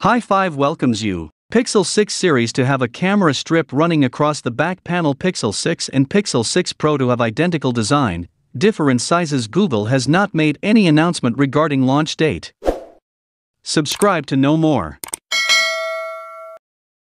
High 5 welcomes you, Pixel 6 series to have a camera strip running across the back panel Pixel 6 and Pixel 6 Pro to have identical design, different sizes Google has not made any announcement regarding launch date. Subscribe to know more.